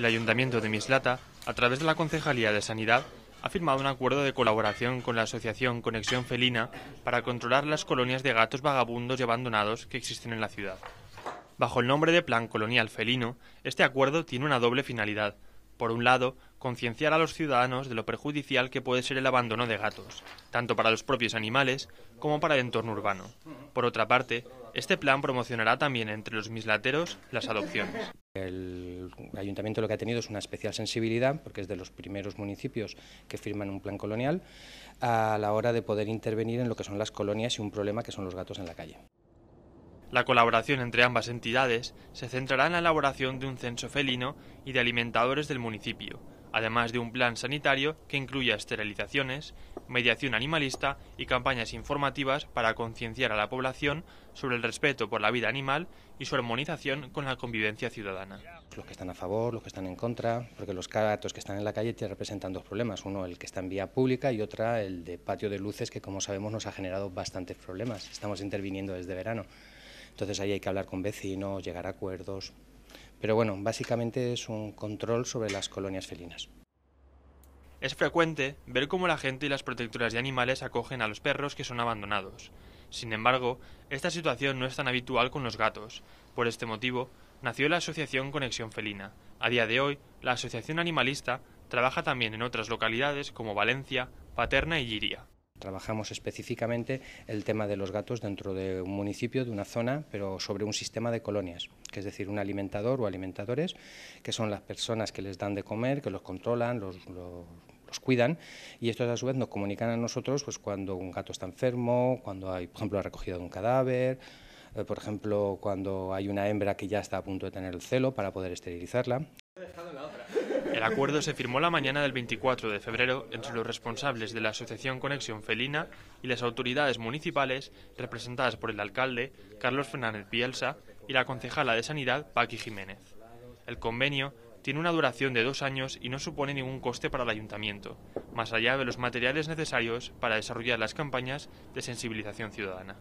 el Ayuntamiento de Mislata, a través de la Concejalía de Sanidad, ha firmado un acuerdo de colaboración con la asociación Conexión Felina para controlar las colonias de gatos vagabundos y abandonados que existen en la ciudad. Bajo el nombre de Plan Colonial Felino, este acuerdo tiene una doble finalidad. Por un lado, concienciar a los ciudadanos de lo perjudicial que puede ser el abandono de gatos, tanto para los propios animales como para el entorno urbano. Por otra parte, este plan promocionará también entre los mislateros las adopciones. El ayuntamiento lo que ha tenido es una especial sensibilidad, porque es de los primeros municipios que firman un plan colonial, a la hora de poder intervenir en lo que son las colonias y un problema que son los gatos en la calle. La colaboración entre ambas entidades se centrará en la elaboración de un censo felino y de alimentadores del municipio, además de un plan sanitario que incluya esterilizaciones, mediación animalista y campañas informativas para concienciar a la población sobre el respeto por la vida animal y su armonización con la convivencia ciudadana. Los que están a favor, los que están en contra, porque los gatos que están en la calle te representan dos problemas, uno el que está en vía pública y otra el de patio de luces que como sabemos nos ha generado bastantes problemas, estamos interviniendo desde verano. Entonces ahí hay que hablar con vecinos, llegar a acuerdos, pero bueno, básicamente es un control sobre las colonias felinas. Es frecuente ver cómo la gente y las protectoras de animales acogen a los perros que son abandonados. Sin embargo, esta situación no es tan habitual con los gatos. Por este motivo, nació la Asociación Conexión Felina. A día de hoy, la Asociación Animalista trabaja también en otras localidades como Valencia, Paterna y Giria. Trabajamos específicamente el tema de los gatos dentro de un municipio, de una zona, pero sobre un sistema de colonias, que es decir, un alimentador o alimentadores, que son las personas que les dan de comer, que los controlan, los, los cuidan y estos a su vez nos comunican a nosotros pues cuando un gato está enfermo, cuando hay, por ejemplo, la recogida de un cadáver, eh, por ejemplo, cuando hay una hembra que ya está a punto de tener el celo para poder esterilizarla. El acuerdo se firmó la mañana del 24 de febrero entre los responsables de la Asociación Conexión Felina y las autoridades municipales representadas por el alcalde Carlos Fernández Pielsa y la concejala de Sanidad Paqui Jiménez. El convenio tiene una duración de dos años y no supone ningún coste para el ayuntamiento, más allá de los materiales necesarios para desarrollar las campañas de sensibilización ciudadana.